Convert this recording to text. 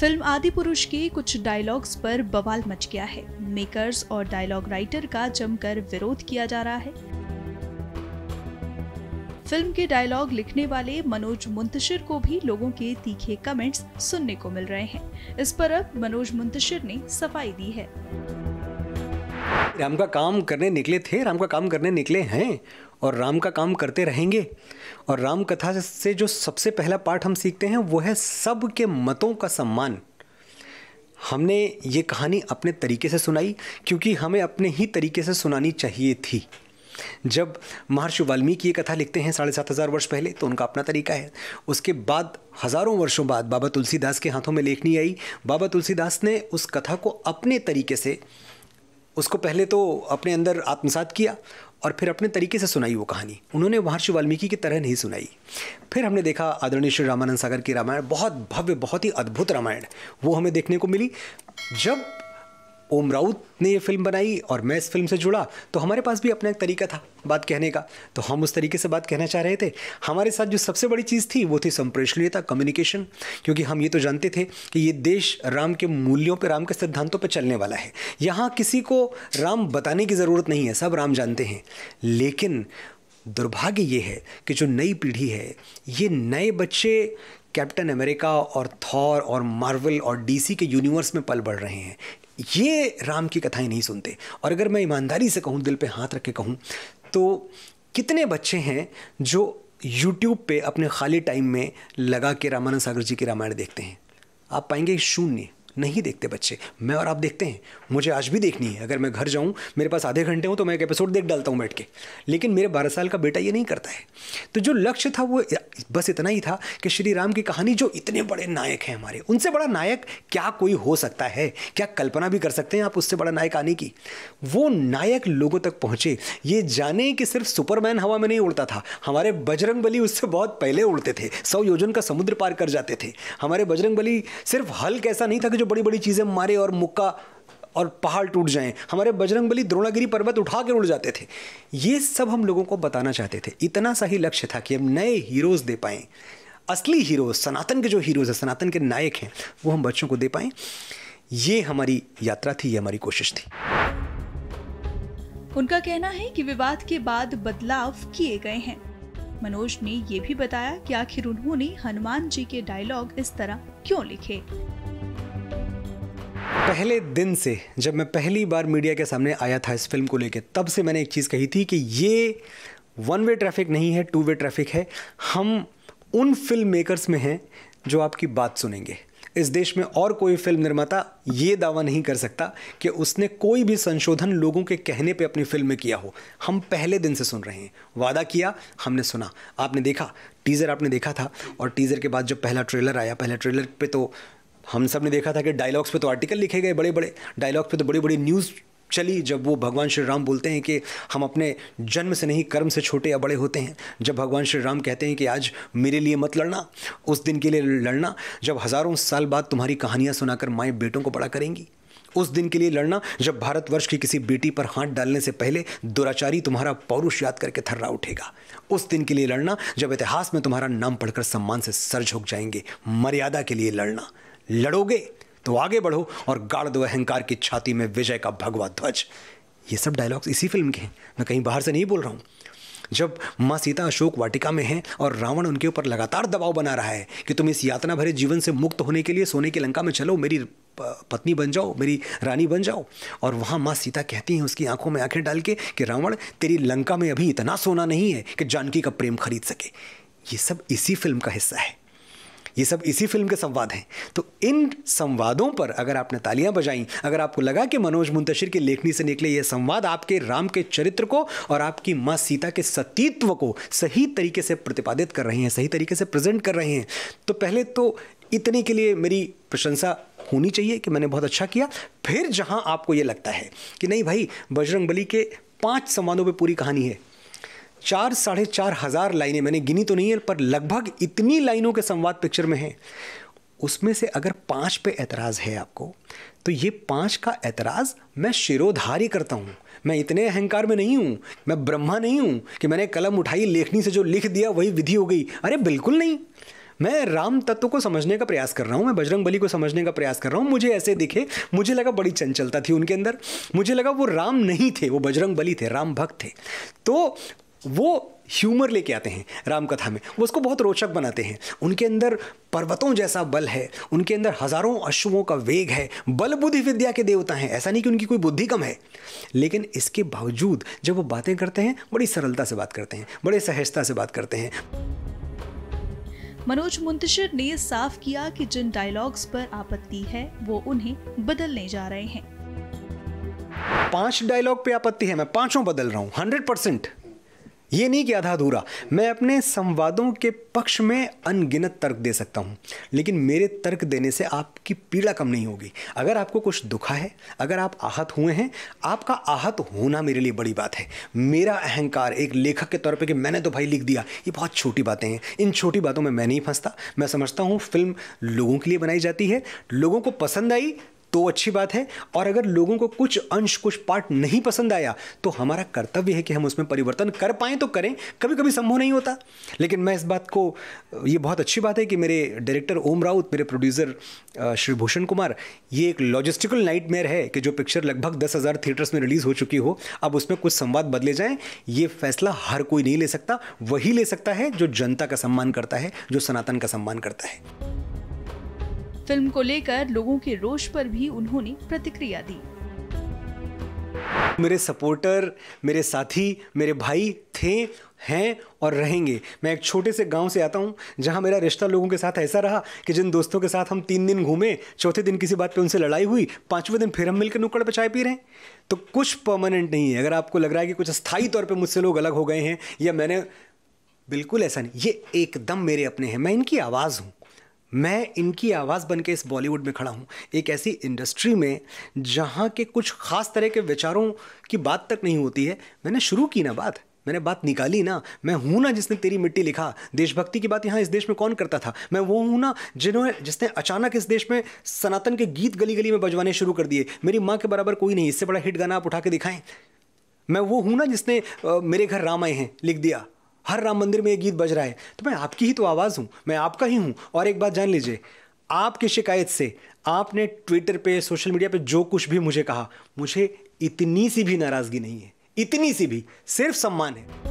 Film आदि पुरुष के कुछ डायलॉग्स पर बवाल मच गया है मेकर्स और डायलॉग राइटर का जमकर विरोध किया जा रहा है फिल्म के डायलॉग लिखने वाले मनोज मुंतशिर को भी लोगों के तीखे कमेंट्स सुनने को मिल रहे हैं इस पर अब मनोज मुंतशिर ने सफाई दी है राम का काम करने निकले थे राम का काम करने निकले हैं और राम का काम करते रहेंगे और राम कथा से जो सबसे पहला पाठ हम सीखते हैं वो है सब के मतों का सम्मान हमने ये कहानी अपने तरीके से सुनाई क्योंकि हमें अपने ही तरीके से सुनानी चाहिए थी जब महर्षि वाल्मीकि ये कथा लिखते हैं साढ़े सात हज़ार वर्ष पहले तो उनका अपना तरीका है उसके बाद हज़ारों वर्षों बाद बाबा तुलसीदास के हाथों में लेखनी आई बाबा तुलसीदास ने उस कथा को अपने तरीके से उसको पहले तो अपने अंदर आत्मसात किया और फिर अपने तरीके से सुनाई वो कहानी उन्होंने महर्षि वाल्मीकि की तरह नहीं सुनाई फिर हमने देखा आदरणीय श्री रामानंद सागर की रामायण बहुत भव्य बहुत ही अद्भुत रामायण वो हमें देखने को मिली जब ओम राउत ने ये फिल्म बनाई और मैं इस फिल्म से जुड़ा तो हमारे पास भी अपना एक तरीका था बात कहने का तो हम उस तरीके से बात कहना चाह रहे थे हमारे साथ जो सबसे बड़ी चीज़ थी वो थी संप्रेषणीयता कम्युनिकेशन क्योंकि हम ये तो जानते थे कि ये देश राम के मूल्यों पर राम के सिद्धांतों पर चलने वाला है यहाँ किसी को राम बताने की ज़रूरत नहीं है सब राम जानते हैं लेकिन दुर्भाग्य ये है कि जो नई पीढ़ी है ये नए बच्चे कैप्टन अमेरिका और थॉर और मार्वल और डीसी के यूनिवर्स में पल बढ़ रहे हैं ये राम की कथाएं नहीं सुनते और अगर मैं ईमानदारी से कहूँ दिल पे हाथ रख के कहूँ तो कितने बच्चे हैं जो यूट्यूब पे अपने खाली टाइम में लगा के रामानंद सागर जी की रामायण देखते हैं आप पाएंगे शून्य नहीं देखते बच्चे मैं और आप देखते हैं मुझे आज भी देखनी है अगर मैं घर जाऊँ मेरे पास आधे घंटे हों तो मैं एक एपिसोड देख डालता हूँ बैठ के लेकिन मेरे बारह साल का बेटा ये नहीं करता है तो जो लक्ष्य था वो बस इतना ही था कि श्री राम की कहानी जो इतने बड़े नायक हैं हमारे उनसे बड़ा नायक क्या कोई हो सकता है क्या कल्पना भी कर सकते हैं आप उससे बड़ा नायक आने की वो नायक लोगों तक पहुँचे ये जाने कि सिर्फ सुपरमैन हवा में नहीं उड़ता था हमारे बजरंग बली उससे बहुत पहले उड़ते थे सौ योजन का समुद्र पार कर जाते थे हमारे बजरंग बली सिर्फ हल्क ऐसा नहीं था कि जो बड़ी बड़ी चीज़ें मारे और मुक्का और पहाड़ टूट जाएं हमारे बजरंगबली द्रोणागिरी पर्वत उठा के उड़ जाते थे ये सब हम लोगों को बताना चाहते थे इतना सा ही लक्ष्य था कि हम नए हीरोज़ दे पाएँ असली हीरोज सनातन के जो हीरोज़ हैं सनातन के नायक हैं वो हम बच्चों को दे पाएँ ये हमारी यात्रा थी ये हमारी कोशिश थी उनका कहना है कि विवाद के बाद बदलाव किए गए हैं मनोज ने ये भी बताया कि आखिर उन्होंने हनुमान जी के डायलॉग इस तरह क्यों लिखे हाँ। पहले दिन से जब मैं पहली बार मीडिया के सामने आया था इस फिल्म को लेकर तब से मैंने एक चीज़ कही थी कि ये वन वे ट्रैफिक नहीं है टू वे ट्रैफिक है हम उन फिल्म मेकर्स में हैं जो आपकी बात सुनेंगे इस देश में और कोई फिल्म निर्माता ये दावा नहीं कर सकता कि उसने कोई भी संशोधन लोगों के कहने पे अपनी फिल्म में किया हो हम पहले दिन से सुन रहे हैं वादा किया हमने सुना आपने देखा टीज़र आपने देखा था और टीज़र के बाद जब पहला ट्रेलर आया पहले ट्रेलर पे तो हम सब ने देखा था कि डायलॉग्स पे तो आर्टिकल लिखे गए बड़े बड़े डायलॉग्स पे तो बड़ी बड़ी न्यूज़ चली जब वो भगवान श्री राम बोलते हैं कि हम अपने जन्म से नहीं कर्म से छोटे या बड़े होते हैं जब भगवान श्री राम कहते हैं कि आज मेरे लिए मत लड़ना उस दिन के लिए लड़ना जब हज़ारों साल बाद तुम्हारी कहानियाँ सुनाकर माए बेटों को बड़ा करेंगी उस दिन के लिए लड़ना जब भारतवर्ष की किसी बेटी पर हाथ डालने से पहले दुराचारी तुम्हारा पौरुष याद करके थर्रा उठेगा उस दिन के लिए लड़ना जब इतिहास में तुम्हारा नाम पढ़कर सम्मान से सर झुक जाएंगे मर्यादा के लिए लड़ना लड़ोगे तो आगे बढ़ो और गाड़ दो अहंकार की छाती में विजय का भगवा ध्वज ये सब डायलॉग्स इसी फिल्म के हैं मैं कहीं बाहर से नहीं बोल रहा हूँ जब माँ सीता अशोक वाटिका में हैं और रावण उनके ऊपर लगातार दबाव बना रहा है कि तुम इस यातना भरे जीवन से मुक्त होने के लिए सोने की लंका में चलो मेरी पत्नी बन जाओ मेरी रानी बन जाओ और वहाँ माँ सीता कहती हैं उसकी आंखों में आंखें डाल के कि रावण तेरी लंका में अभी इतना सोना नहीं है कि जानकी का प्रेम खरीद सके ये सब इसी फिल्म का हिस्सा है ये सब इसी फिल्म के संवाद हैं तो इन संवादों पर अगर आपने तालियां बजाई अगर आपको लगा कि मनोज मुंतशिर की लेखनी से निकले ये संवाद आपके राम के चरित्र को और आपकी माँ सीता के सतीत्व को सही तरीके से प्रतिपादित कर रहे हैं सही तरीके से प्रेजेंट कर रहे हैं तो पहले तो इतने के लिए मेरी प्रशंसा होनी चाहिए कि मैंने बहुत अच्छा किया फिर जहाँ आपको ये लगता है कि नहीं भाई बजरंग बली के पांच संवादों पे पूरी कहानी है चार साढ़े चार हज़ार लाइनें मैंने गिनी तो नहीं है पर लगभग इतनी लाइनों के संवाद पिक्चर में है उसमें से अगर पाँच पे एतराज़ है आपको तो ये पाँच का एतराज़ मैं शिरोधारी करता हूँ मैं इतने अहंकार में नहीं हूँ मैं ब्रह्मा नहीं हूँ कि मैंने कलम उठाई लेखनी से जो लिख दिया वही विधि हो गई अरे बिल्कुल नहीं मैं राम तत्व को समझने का प्रयास कर रहा हूँ मैं बजरंग बली को समझने का प्रयास कर रहा हूँ मुझे ऐसे दिखे मुझे लगा बड़ी चंचलता थी उनके अंदर मुझे लगा वो राम नहीं थे वो बजरंग बली थे राम भक्त थे तो वो ह्यूमर लेके आते हैं रामकथा में वो उसको बहुत रोचक बनाते हैं उनके अंदर पर्वतों जैसा बल है उनके अंदर हजारों अश्वों का वेग है बल बुद्धि विद्या के देवता हैं ऐसा नहीं कि उनकी कोई बुद्धि कम है लेकिन इसके बावजूद जब वो बातें करते हैं बड़ी सरलता से बात करते हैं बड़े सहजता से बात करते हैं मनोज मुंतशिर ने साफ किया कि जिन डायलॉग्स पर आपत्ति है वो उन्हें बदलने जा रहे हैं पांच डायलॉग पे आपत्ति है मैं पांचों बदल रहा हूँ हंड्रेड परसेंट ये नहीं कि आधा अधूरा मैं अपने संवादों के पक्ष में अनगिनत तर्क दे सकता हूँ लेकिन मेरे तर्क देने से आपकी पीड़ा कम नहीं होगी अगर आपको कुछ दुखा है अगर आप आहत हुए हैं आपका आहत होना मेरे लिए बड़ी बात है मेरा अहंकार एक लेखक के तौर पर कि मैंने तो भाई लिख दिया ये बहुत छोटी बातें हैं इन छोटी बातों में मैं नहीं फंसता मैं समझता हूँ फिल्म लोगों के लिए बनाई जाती है लोगों को पसंद आई तो अच्छी बात है और अगर लोगों को कुछ अंश कुछ पार्ट नहीं पसंद आया तो हमारा कर्तव्य है कि हम उसमें परिवर्तन कर पाएँ तो करें कभी कभी संभव नहीं होता लेकिन मैं इस बात को ये बहुत अच्छी बात है कि मेरे डायरेक्टर ओम राउत मेरे प्रोड्यूसर श्री भूषण कुमार ये एक लॉजिस्टिकल नाइटमेयर है कि जो पिक्चर लगभग दस हज़ार थिएटर्स में रिलीज़ हो चुकी हो अब उसमें कुछ संवाद बदले जाएं ये फैसला हर कोई नहीं ले सकता वही ले सकता है जो जनता का सम्मान करता है जो सनातन का सम्मान करता है फिल्म को लेकर लोगों के रोष पर भी उन्होंने प्रतिक्रिया दी मेरे सपोर्टर मेरे साथी मेरे भाई थे हैं और रहेंगे मैं एक छोटे से गांव से आता हूं जहां मेरा रिश्ता लोगों के साथ ऐसा रहा कि जिन दोस्तों के साथ हम तीन दिन घूमे चौथे दिन किसी बात पे उनसे लड़ाई हुई पांचवें दिन फिर हम मिलकर नुक्कड़ पे चाय पी रहे हैं तो कुछ परमानेंट नहीं है अगर आपको लग रहा है कि कुछ स्थायी तौर पर मुझसे लोग अलग हो गए हैं या मैंने बिल्कुल ऐसा नहीं ये एकदम मेरे अपने हैं मैं इनकी आवाज़ हूँ मैं इनकी आवाज़ बन के इस बॉलीवुड में खड़ा हूँ एक ऐसी इंडस्ट्री में जहाँ के कुछ ख़ास तरह के विचारों की बात तक नहीं होती है मैंने शुरू की ना बात मैंने बात निकाली ना मैं हूँ ना जिसने तेरी मिट्टी लिखा देशभक्ति की बात यहाँ इस देश में कौन करता था मैं वो हूँ ना जिन्होंने जिसने अचानक इस देश में सनातन के गीत गली गली में बजवाने शुरू कर दिए मेरी माँ के बराबर कोई नहीं इससे बड़ा हिट गाना आप उठा के दिखाएं मैं वो हूँ ना जिसने मेरे घर राम आए हैं लिख दिया हर राम मंदिर में ये गीत बज रहा है तो मैं आपकी ही तो आवाज़ हूँ मैं आपका ही हूँ और एक बात जान लीजिए आपकी शिकायत से आपने ट्विटर पे सोशल मीडिया पे जो कुछ भी मुझे कहा मुझे इतनी सी भी नाराज़गी नहीं है इतनी सी भी सिर्फ सम्मान है